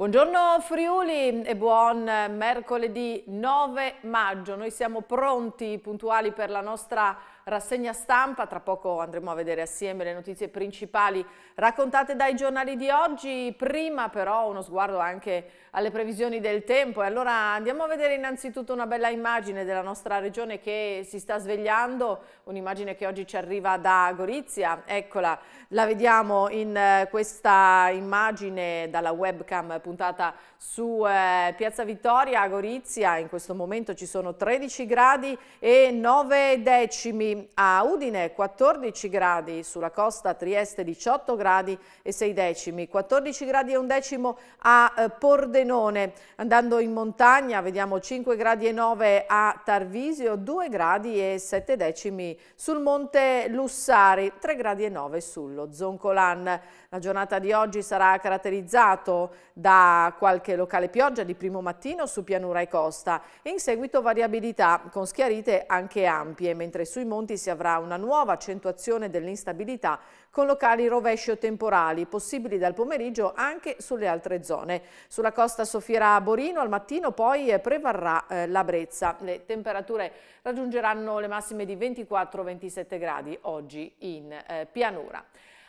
Buongiorno Friuli e buon mercoledì 9 maggio. Noi siamo pronti, puntuali per la nostra rassegna stampa, tra poco andremo a vedere assieme le notizie principali raccontate dai giornali di oggi, prima però uno sguardo anche alle previsioni del tempo e allora andiamo a vedere innanzitutto una bella immagine della nostra regione che si sta svegliando, un'immagine che oggi ci arriva da Gorizia, eccola, la vediamo in eh, questa immagine dalla webcam puntata su eh, Piazza Vittoria a Gorizia, in questo momento ci sono 13 gradi e 9 decimi, a Udine 14 gradi, sulla costa Trieste 18 gradi e 6 decimi, 14 gradi e un decimo a eh, Pordenone, andando in montagna vediamo 5 gradi e 9 a Tarvisio, 2 gradi e 7 decimi sul monte Lussari, 3 gradi e 9 sullo Zoncolan. La giornata di oggi sarà caratterizzata da qualche locale pioggia di primo mattino su pianura e costa e in seguito variabilità con schiarite anche ampie, mentre sui monti Monti si avrà una nuova accentuazione dell'instabilità con locali rovescio temporali, possibili dal pomeriggio anche sulle altre zone. Sulla costa Sofiera Borino al mattino poi eh, prevarrà eh, la brezza. Le temperature raggiungeranno le massime di 24-27 gradi oggi in eh, pianura.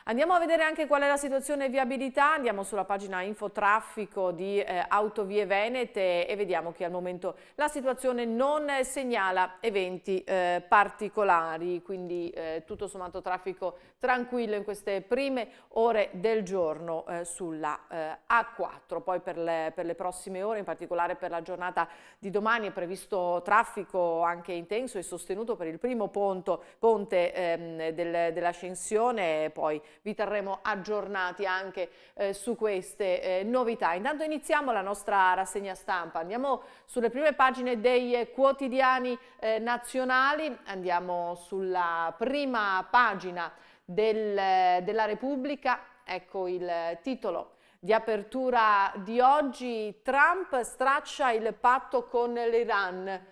Andiamo a vedere anche qual è la situazione viabilità, andiamo sulla pagina infotraffico di eh, Autovie Venete e vediamo che al momento la situazione non segnala eventi eh, particolari, quindi eh, tutto sommato traffico tranquillo in queste prime ore del giorno eh, sulla eh, A4. Poi per le, per le prossime ore, in particolare per la giornata di domani, è previsto traffico anche intenso e sostenuto per il primo ponto, ponte ehm, del, dell'ascensione, poi vi terremo aggiornati anche eh, su queste eh, novità. Intanto iniziamo la nostra rassegna stampa, andiamo sulle prime pagine dei quotidiani eh, nazionali, andiamo sulla prima pagina del, eh, della Repubblica, ecco il titolo di apertura di oggi, Trump straccia il patto con l'Iran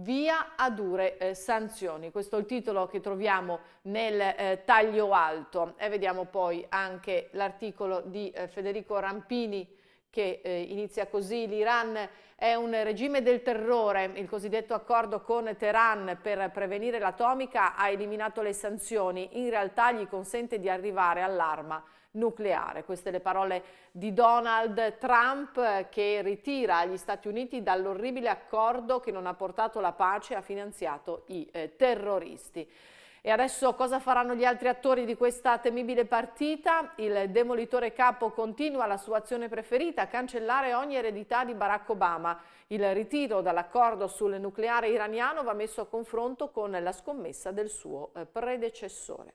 via a dure eh, sanzioni. Questo è il titolo che troviamo nel eh, taglio alto e vediamo poi anche l'articolo di eh, Federico Rampini che eh, inizia così l'Iran è un regime del terrore, il cosiddetto accordo con Teheran per prevenire l'atomica ha eliminato le sanzioni, in realtà gli consente di arrivare all'arma nucleare. Queste le parole di Donald Trump eh, che ritira gli Stati Uniti dall'orribile accordo che non ha portato la pace e ha finanziato i eh, terroristi. E adesso cosa faranno gli altri attori di questa temibile partita? Il demolitore capo continua la sua azione preferita, cancellare ogni eredità di Barack Obama. Il ritiro dall'accordo sul nucleare iraniano va messo a confronto con la scommessa del suo eh, predecessore.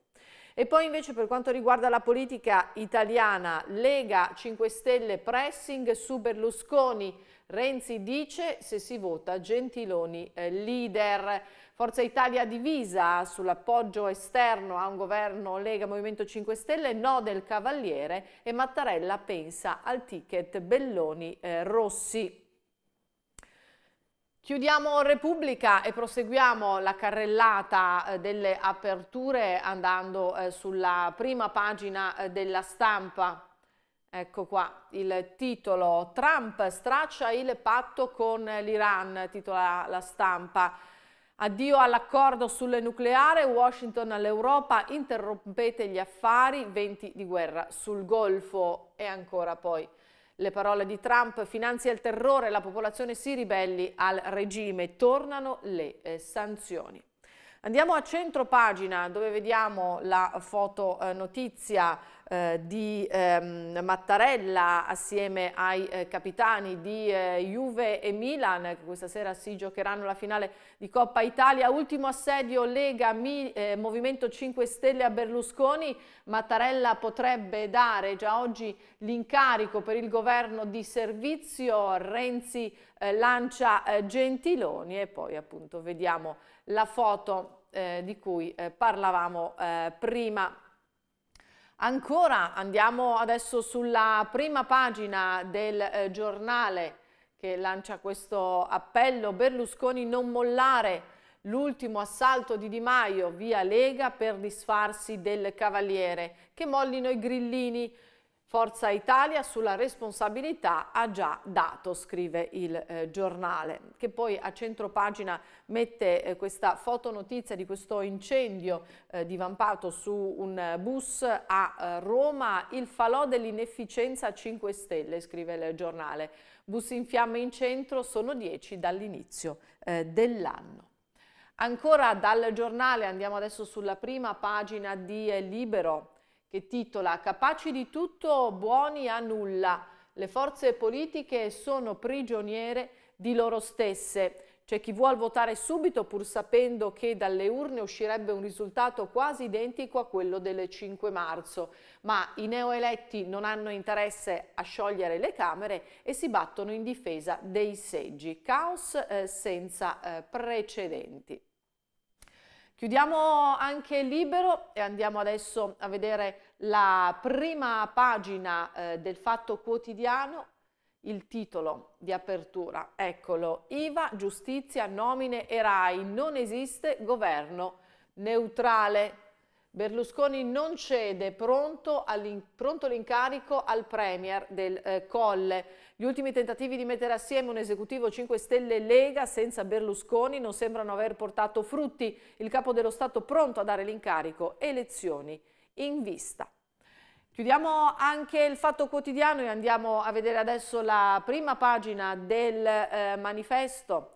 E poi invece per quanto riguarda la politica italiana, Lega 5 Stelle pressing su Berlusconi, Renzi dice se si vota Gentiloni eh, leader. Forza Italia divisa sull'appoggio esterno a un governo Lega Movimento 5 Stelle, no del Cavaliere e Mattarella pensa al ticket Belloni eh, Rossi. Chiudiamo Repubblica e proseguiamo la carrellata eh, delle aperture andando eh, sulla prima pagina eh, della stampa. Ecco qua il titolo Trump straccia il patto con l'Iran, titola la stampa. Addio all'accordo sul nucleare, Washington all'Europa, interrompete gli affari, venti di guerra sul Golfo e ancora poi le parole di Trump finanzia il terrore, la popolazione si ribelli al regime, tornano le eh, sanzioni. Andiamo a centro pagina dove vediamo la fotonotizia eh, eh, di ehm, Mattarella assieme ai eh, capitani di eh, Juve e Milan che questa sera si giocheranno la finale di Coppa Italia. Ultimo assedio Lega Mi, eh, Movimento 5 Stelle a Berlusconi. Mattarella potrebbe dare già oggi l'incarico per il governo di servizio. Renzi eh, lancia Gentiloni e poi appunto vediamo la foto di cui parlavamo prima. Ancora andiamo adesso sulla prima pagina del eh, giornale che lancia questo appello Berlusconi non mollare l'ultimo assalto di Di Maio via Lega per disfarsi del Cavaliere che mollino i grillini Forza Italia sulla responsabilità ha già dato, scrive il eh, giornale, che poi a centro pagina mette eh, questa fotonotizia di questo incendio eh, divampato su un bus a eh, Roma, il falò dell'inefficienza 5 Stelle, scrive il giornale. Bus in fiamme in centro sono 10 dall'inizio eh, dell'anno. Ancora dal giornale andiamo adesso sulla prima pagina di Libero che titola Capaci di tutto, buoni a nulla. Le forze politiche sono prigioniere di loro stesse. C'è chi vuole votare subito pur sapendo che dalle urne uscirebbe un risultato quasi identico a quello del 5 marzo, ma i neoeletti non hanno interesse a sciogliere le Camere e si battono in difesa dei seggi. Caos eh, senza eh, precedenti. Chiudiamo anche libero e andiamo adesso a vedere la prima pagina eh, del Fatto Quotidiano, il titolo di apertura. Eccolo, IVA, giustizia, nomine e RAI, non esiste governo neutrale. Berlusconi non cede, pronto, l'incarico al Premier del eh, Colle. Gli ultimi tentativi di mettere assieme un esecutivo 5 Stelle Lega senza Berlusconi non sembrano aver portato frutti. Il capo dello Stato pronto a dare l'incarico. Elezioni in vista. Chiudiamo anche il fatto quotidiano e andiamo a vedere adesso la prima pagina del eh, manifesto.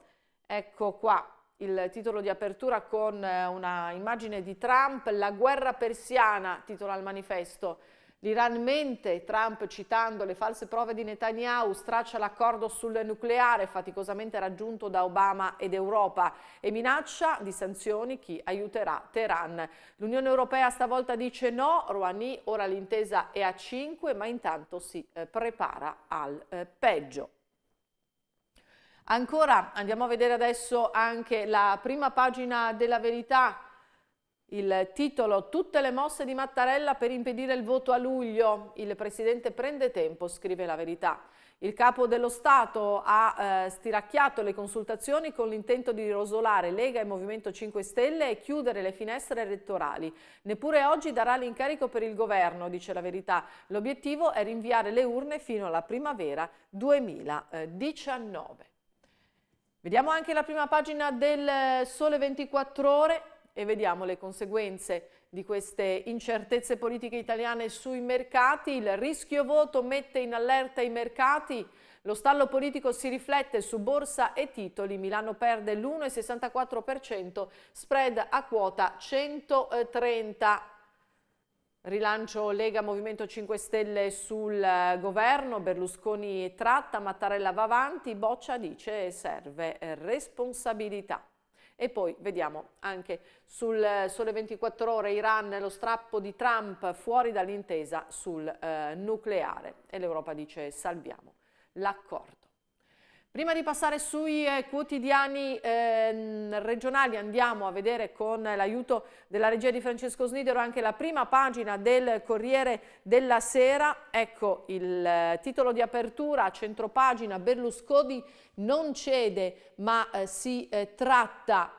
Ecco qua il titolo di apertura con eh, una immagine di Trump, la guerra persiana, titola il manifesto. L'Iran mente, Trump citando le false prove di Netanyahu, straccia l'accordo sul nucleare faticosamente raggiunto da Obama ed Europa e minaccia di sanzioni chi aiuterà Teheran. L'Unione Europea stavolta dice no, Rouhani ora l'intesa è a 5 ma intanto si eh, prepara al eh, peggio. Ancora andiamo a vedere adesso anche la prima pagina della verità il titolo Tutte le mosse di Mattarella per impedire il voto a luglio. Il Presidente prende tempo, scrive la verità. Il Capo dello Stato ha eh, stiracchiato le consultazioni con l'intento di rosolare Lega e Movimento 5 Stelle e chiudere le finestre elettorali. Neppure oggi darà l'incarico per il governo, dice la verità. L'obiettivo è rinviare le urne fino alla primavera 2019. Vediamo anche la prima pagina del eh, Sole 24 Ore e vediamo le conseguenze di queste incertezze politiche italiane sui mercati. Il rischio voto mette in allerta i mercati. Lo stallo politico si riflette su borsa e titoli. Milano perde l'1,64%, spread a quota 130 Rilancio Lega Movimento 5 Stelle sul eh, governo, Berlusconi tratta, Mattarella va avanti, Boccia dice serve responsabilità. E poi vediamo anche sul eh, sole 24 ore Iran lo strappo di Trump fuori dall'intesa sul eh, nucleare e l'Europa dice salviamo l'accordo. Prima di passare sui eh, quotidiani eh, regionali andiamo a vedere con l'aiuto della regia di Francesco Snidero anche la prima pagina del Corriere della Sera. Ecco il eh, titolo di apertura, centropagina, Berlusconi non cede ma eh, si eh, tratta.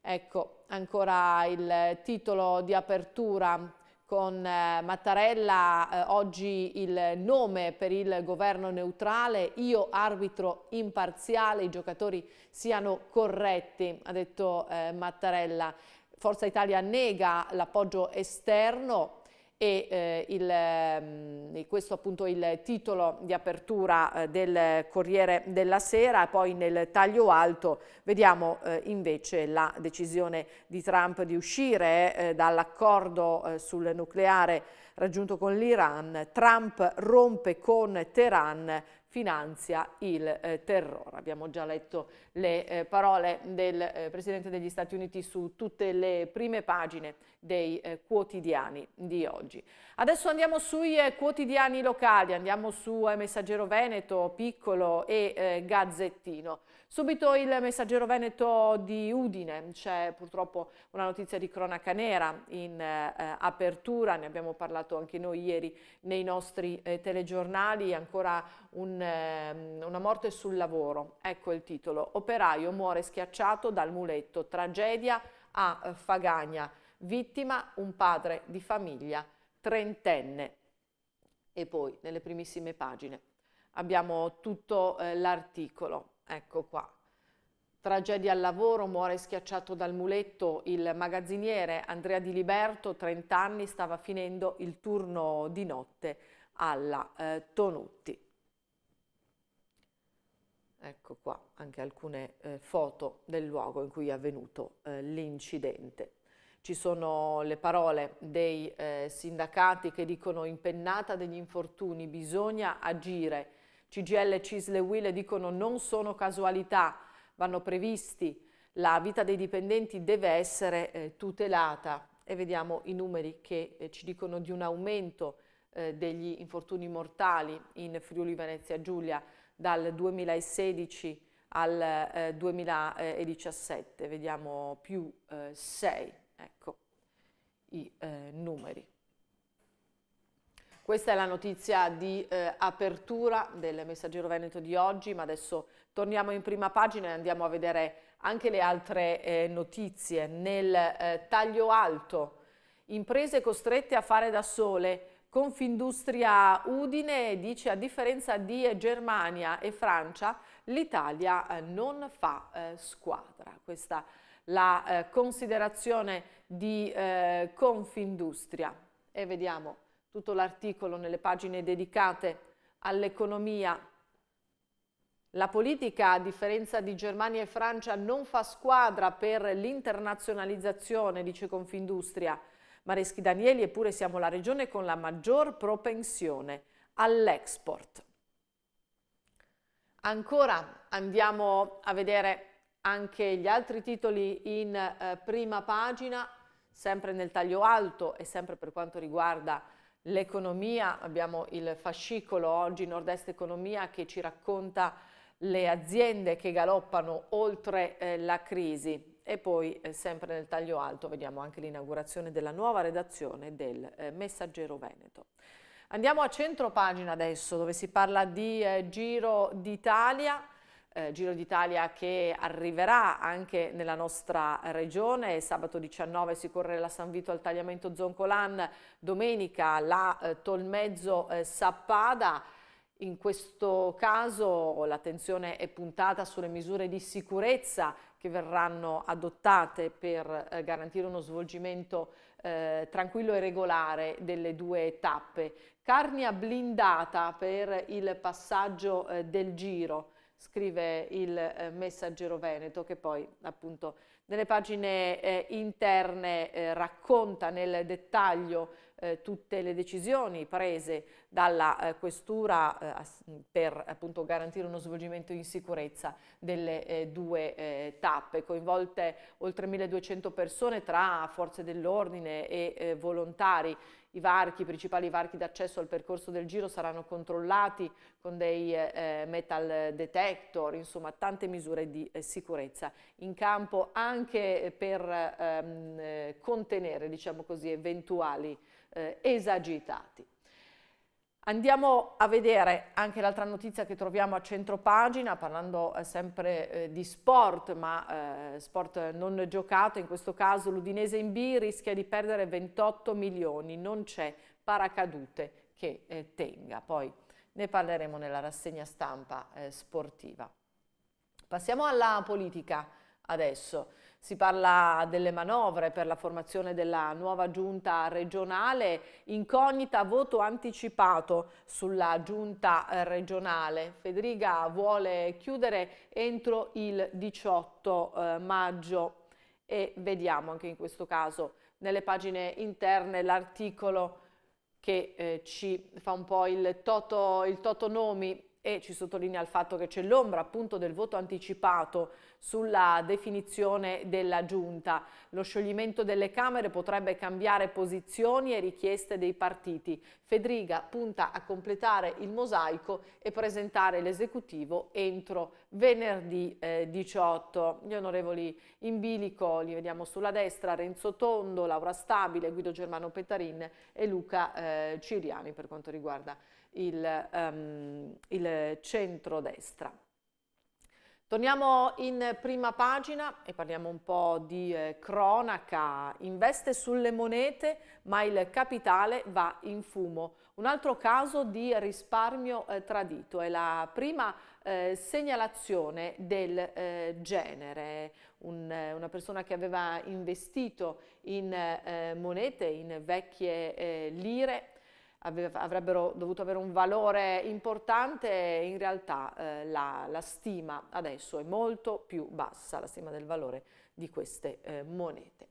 Ecco ancora il eh, titolo di apertura con eh, Mattarella eh, oggi il nome per il governo neutrale, io arbitro imparziale, i giocatori siano corretti, ha detto eh, Mattarella. Forza Italia nega l'appoggio esterno, e eh, il, ehm, questo appunto il titolo di apertura eh, del Corriere della Sera, poi nel taglio alto vediamo eh, invece la decisione di Trump di uscire eh, dall'accordo sul nucleare raggiunto con l'Iran, Trump rompe con Teheran finanzia il eh, terrore. Abbiamo già letto le eh, parole del eh, Presidente degli Stati Uniti su tutte le prime pagine dei eh, quotidiani di oggi. Adesso andiamo sui eh, quotidiani locali, andiamo su eh, Messaggero Veneto, Piccolo e Gazzettino. Subito il messaggero veneto di Udine, c'è purtroppo una notizia di cronaca nera in eh, apertura, ne abbiamo parlato anche noi ieri nei nostri eh, telegiornali, ancora un, eh, una morte sul lavoro, ecco il titolo, operaio muore schiacciato dal muletto, tragedia a eh, Fagagna, vittima un padre di famiglia trentenne. E poi nelle primissime pagine abbiamo tutto eh, l'articolo ecco qua. Tragedia al lavoro, muore schiacciato dal muletto il magazziniere Andrea Di Liberto, 30 anni, stava finendo il turno di notte alla eh, Tonutti. Ecco qua anche alcune eh, foto del luogo in cui è avvenuto eh, l'incidente. Ci sono le parole dei eh, sindacati che dicono impennata degli infortuni, bisogna agire CGL, CISL e WIL dicono non sono casualità, vanno previsti, la vita dei dipendenti deve essere eh, tutelata e vediamo i numeri che eh, ci dicono di un aumento eh, degli infortuni mortali in Friuli Venezia Giulia dal 2016 al 2017, eh, vediamo più 6, eh, ecco i eh, numeri. Questa è la notizia di eh, apertura del Messaggero Veneto di oggi, ma adesso torniamo in prima pagina e andiamo a vedere anche le altre eh, notizie. Nel eh, taglio alto, imprese costrette a fare da sole, Confindustria Udine dice a differenza di eh, Germania e Francia, l'Italia eh, non fa eh, squadra. Questa è la considerazione di Confindustria. E vediamo tutto l'articolo nelle pagine dedicate all'economia. La politica, a differenza di Germania e Francia, non fa squadra per l'internazionalizzazione, dice Confindustria. Mareschi Danieli, eppure siamo la regione con la maggior propensione all'export. Ancora andiamo a vedere anche gli altri titoli in eh, prima pagina, sempre nel taglio alto e sempre per quanto riguarda l'economia, abbiamo il fascicolo oggi Nord-Est Economia che ci racconta le aziende che galoppano oltre eh, la crisi e poi eh, sempre nel taglio alto vediamo anche l'inaugurazione della nuova redazione del eh, Messaggero Veneto. Andiamo a centro pagina adesso dove si parla di eh, Giro d'Italia eh, Giro d'Italia che arriverà anche nella nostra regione, sabato 19 si corre la San Vito al tagliamento Zoncolan, domenica la eh, Tolmezzo eh, Sappada. In questo caso l'attenzione è puntata sulle misure di sicurezza che verranno adottate per eh, garantire uno svolgimento eh, tranquillo e regolare delle due tappe. Carnia blindata per il passaggio eh, del giro scrive il eh, Messaggero Veneto, che poi appunto nelle pagine eh, interne eh, racconta nel dettaglio eh, tutte le decisioni prese dalla eh, questura eh, per appunto garantire uno svolgimento in sicurezza delle due tappe, coinvolte oltre 1200 persone tra forze dell'ordine e volontari i varchi, i principali varchi d'accesso al percorso del giro saranno controllati con dei eh, eh metal detector, insomma tante misure di eh, sicurezza in campo anche per ehm, eh, contenere diciamo così, eventuali eh, esagitati. Andiamo a vedere anche l'altra notizia che troviamo a centro pagina, parlando eh, sempre eh, di sport, ma eh, sport non giocato, in questo caso l'Udinese in B rischia di perdere 28 milioni, non c'è paracadute che eh, tenga. Poi ne parleremo nella rassegna stampa eh, sportiva. Passiamo alla politica adesso. Si parla delle manovre per la formazione della nuova giunta regionale, incognita voto anticipato sulla giunta eh, regionale. Federica vuole chiudere entro il 18 eh, maggio e vediamo anche in questo caso nelle pagine interne l'articolo che eh, ci fa un po' il toto, il toto nomi e ci sottolinea il fatto che c'è l'ombra appunto del voto anticipato sulla definizione della giunta. Lo scioglimento delle Camere potrebbe cambiare posizioni e richieste dei partiti. Fedriga punta a completare il mosaico e presentare l'esecutivo entro venerdì eh, 18. Gli onorevoli in bilico li vediamo sulla destra, Renzo Tondo, Laura Stabile, Guido Germano Petarin e Luca eh, Ciriani per quanto riguarda il, um, il centrodestra. Torniamo in prima pagina e parliamo un po' di eh, cronaca. Investe sulle monete ma il capitale va in fumo. Un altro caso di risparmio eh, tradito è la prima eh, segnalazione del eh, genere. Un, eh, una persona che aveva investito in eh, monete, in vecchie lire, avrebbero dovuto avere un valore importante, in realtà eh, la, la, stima adesso è molto più bassa, la stima del valore di queste eh, monete.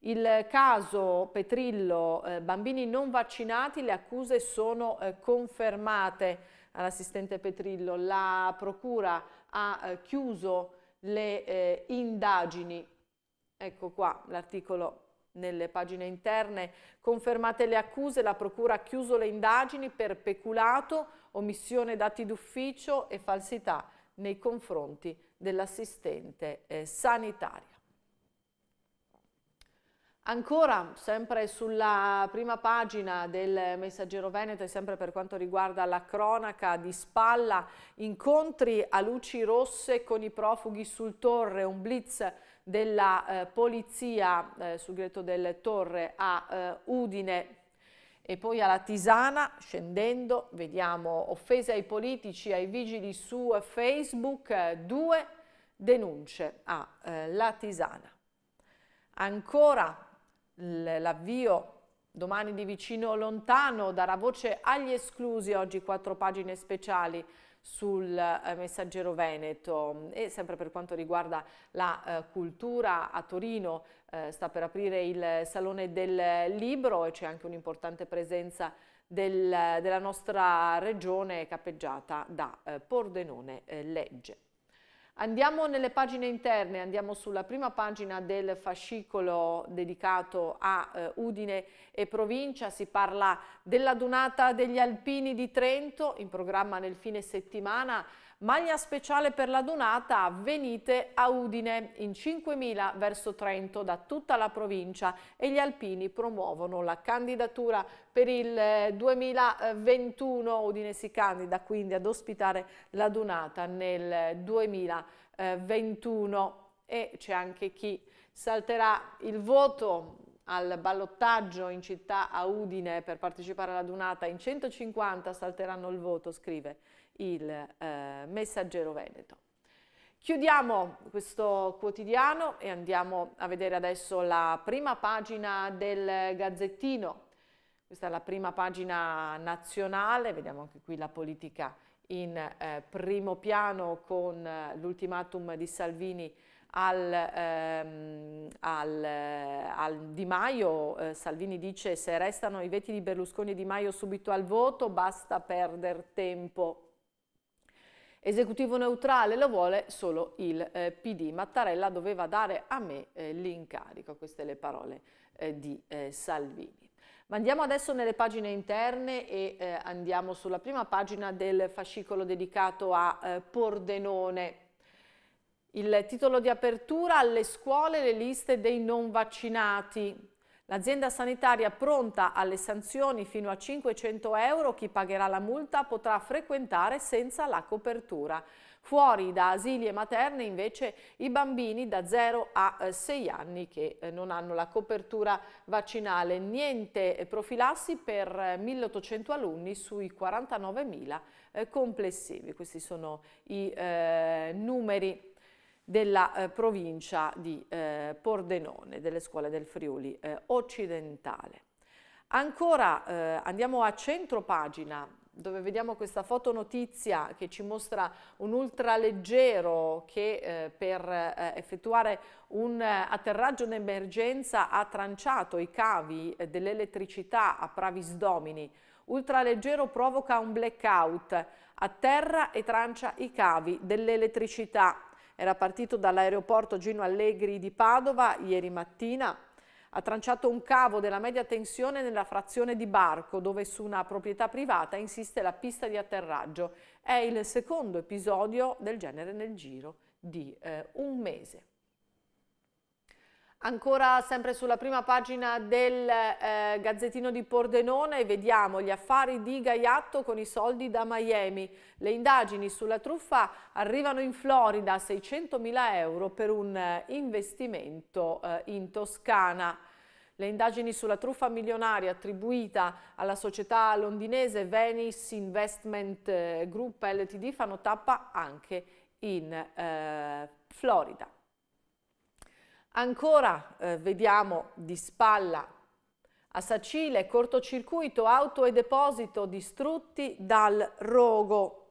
Il caso Petrillo, eh, bambini non vaccinati, le accuse sono eh, confermate all'assistente Petrillo, la procura ha eh, chiuso le eh, indagini, ecco qua l'articolo nelle pagine interne confermate le accuse, la Procura ha chiuso le indagini per peculato, omissione dati d'ufficio e falsità nei confronti dell'assistente eh, sanitaria. Ancora, sempre sulla prima pagina del Messaggero Veneto e sempre per quanto riguarda la cronaca di spalla, incontri a luci rosse con i profughi sul torre, un blitz della eh, polizia eh, sul Greto del Torre a eh, Udine e poi alla Tisana, scendendo, vediamo offese ai politici, ai vigili su Facebook, eh, due denunce a eh, la Tisana. Ancora l'avvio domani di vicino lontano darà voce agli esclusi, oggi quattro pagine speciali sul eh, Messaggero Veneto e sempre per quanto riguarda la eh, cultura a Torino eh, sta per aprire il Salone del Libro e c'è anche un'importante presenza del, della nostra regione cappeggiata da eh, Pordenone eh, Legge. Andiamo nelle pagine interne, andiamo sulla prima pagina del fascicolo dedicato a eh, Udine e provincia, si parla della donata degli alpini di Trento in programma nel fine settimana, Maglia speciale per la donata, venite a Udine, in 5.000 verso Trento da tutta la provincia e gli alpini promuovono la candidatura per il 2021. Eh, Udine si candida quindi ad ospitare la donata nel 2021 eh, e c'è anche chi salterà il voto al ballottaggio in città a Udine per partecipare alla Dunata, in 150 salteranno il voto, scrive il eh, messaggero Veneto. Chiudiamo questo quotidiano e andiamo a vedere adesso la prima pagina del Gazzettino. Questa è la prima pagina nazionale, vediamo anche qui la politica in eh, primo piano con eh, l'ultimatum di Salvini al, ehm, al, al Di Maio, eh, Salvini dice se restano i veti di Berlusconi e Di Maio subito al voto basta perdere tempo. Esecutivo neutrale lo vuole solo il eh, PD. Mattarella doveva dare a me eh, l'incarico, queste le parole eh, di eh, Salvini. Ma andiamo adesso nelle pagine interne e eh, andiamo sulla prima pagina del fascicolo dedicato a eh, Pordenone. Il titolo di apertura alle scuole le liste dei non vaccinati. L'azienda sanitaria pronta alle sanzioni fino a 500 euro, chi pagherà la multa potrà frequentare senza la copertura. Fuori da asili e materne invece i bambini da 0 a 6 eh, anni che eh, non hanno la copertura vaccinale. Niente eh, profilassi per 1800 alunni sui 49.000 complessivi. Questi sono i eh, numeri della eh, provincia di eh, Pordenone, delle scuole del Friuli eh, occidentale. Ancora eh, andiamo a centro pagina dove vediamo questa fotonotizia che ci mostra un ultraleggero che eh, per eh, effettuare un atterraggio in emergenza ha tranciato i cavi dell'elettricità a Pravis Domini. Ultraleggero provoca un blackout, atterra e trancia i cavi dell'elettricità era partito dall'aeroporto Gino Allegri di Padova ieri mattina. Ha tranciato un cavo della media tensione nella frazione di Barco, dove su una proprietà privata insiste la pista di atterraggio. È il secondo episodio del genere nel giro di eh, un mese. Ancora sempre sulla prima pagina del eh, Gazzettino di Pordenone vediamo gli affari di Gaiatto con i soldi da Miami. Le indagini sulla truffa arrivano in Florida, 600.000 euro per un eh, investimento eh, in Toscana. Le indagini sulla truffa milionaria attribuita alla società londinese Venice Investment eh, Group LTD fanno tappa anche in eh, Florida. Ancora eh, vediamo di spalla a Sacile, cortocircuito, auto e deposito distrutti dal rogo.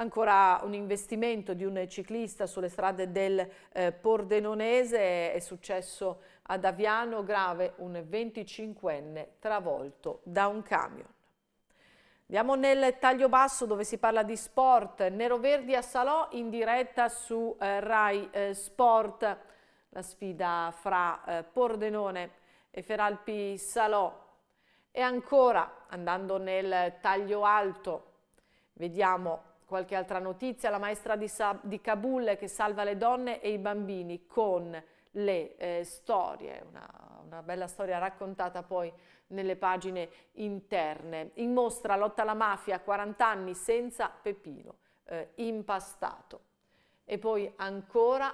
Ancora un investimento di un ciclista sulle strade del eh, Pordenonese è successo ad Aviano, grave un 25enne travolto da un camion. Andiamo nel taglio basso dove si parla di sport. Nero Verdi a Salò in diretta su eh, Rai eh, Sport la sfida fra eh, Pordenone e Feralpi Salò. E ancora, andando nel taglio alto, vediamo qualche altra notizia, la maestra di, Sa di Kabul che salva le donne e i bambini con le eh, storie, una, una, bella storia raccontata poi nelle pagine interne. In mostra lotta alla mafia, 40 anni senza Pepino, eh, impastato. E poi ancora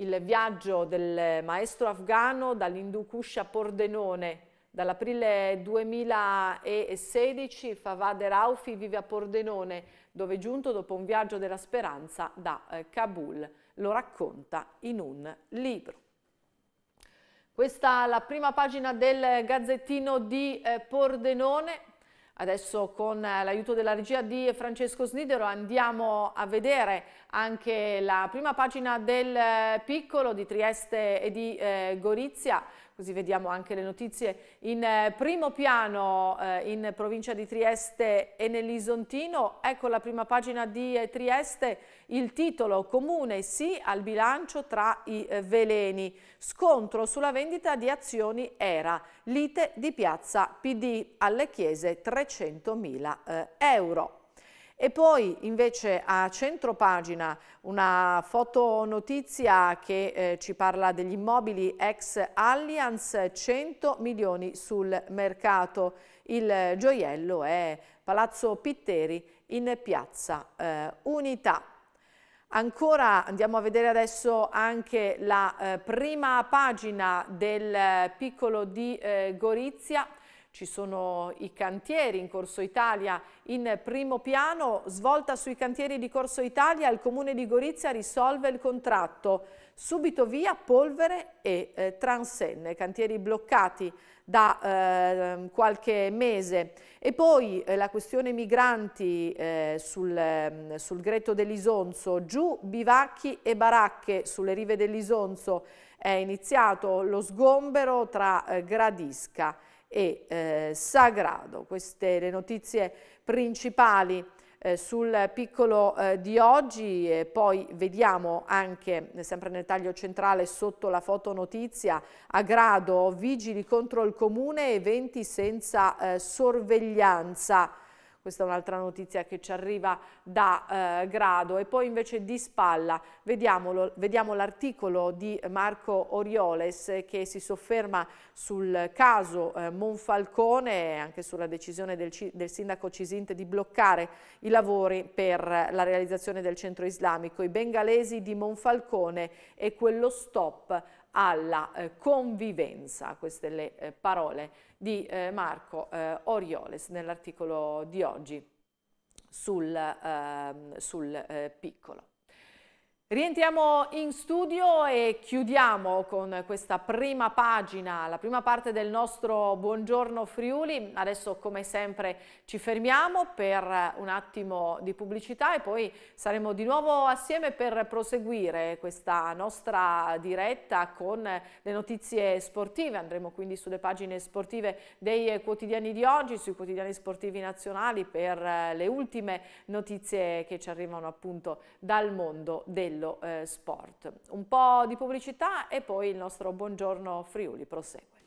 il viaggio del maestro afgano dall'Indu Kush a Pordenone. Dall'aprile 2016 Fawad Raufi vive a Pordenone, dove è giunto dopo un viaggio della speranza da eh, Kabul. Lo racconta in un libro. Questa è la prima pagina del Gazzettino di eh, Pordenone, Adesso con eh, l'aiuto della regia di Francesco Snidero andiamo a vedere anche la prima pagina del eh, Piccolo di Trieste e di eh, Gorizia così vediamo anche le notizie in eh, primo piano eh, in provincia di Trieste e nell'Isontino. Ecco la prima pagina di eh, Trieste, il titolo Comune sì al bilancio tra i veleni, scontro sulla vendita di azioni ERA, lite di piazza PD alle chiese 300.000 euro. E poi invece a centro pagina una fotonotizia che eh, ci parla degli immobili ex Allianz, 100 milioni sul mercato. Il gioiello è Palazzo Pitteri in piazza eh, Unità. Ancora andiamo a vedere adesso anche la eh, prima pagina del eh, piccolo di eh, Gorizia ci sono i cantieri in Corso Italia in primo piano, svolta sui cantieri di Corso Italia, il comune di Gorizia risolve il contratto. Subito via polvere e eh, transenne, cantieri bloccati da eh, qualche mese. E poi eh, la questione migranti eh, sul, ehm, sul Greto dell'Isonzo, giù bivacchi e baracche sulle rive dell'Isonzo è iniziato lo sgombero tra eh, Gradisca e eh, Sagrado. Queste le notizie principali eh, sul piccolo eh, di oggi e poi vediamo anche, sempre nel taglio centrale sotto la fotonotizia, a grado vigili contro il comune, eventi senza eh, sorveglianza questa è un'altra notizia che ci arriva da eh, Grado. E poi invece di spalla vediamo l'articolo di Marco Orioles che si sofferma sul caso eh, Monfalcone e anche sulla decisione del, del sindaco Cisinte di bloccare i lavori per la realizzazione del centro islamico. I bengalesi di Monfalcone e quello stop alla eh, convivenza, queste le eh, parole di eh, Marco eh, Orioles nell'articolo di oggi sul, ehm, sul eh, piccolo. Rientriamo in studio e chiudiamo con questa prima pagina, la prima parte del nostro Buongiorno Friuli. Adesso come sempre ci fermiamo per un attimo di pubblicità e poi saremo di nuovo assieme per proseguire questa nostra diretta con le notizie sportive. Andremo quindi sulle pagine sportive dei quotidiani di oggi, sui quotidiani sportivi nazionali per le ultime notizie che ci arrivano appunto dal mondo del dello eh, sport. Un po' di pubblicità e poi il nostro buongiorno Friuli prosegue.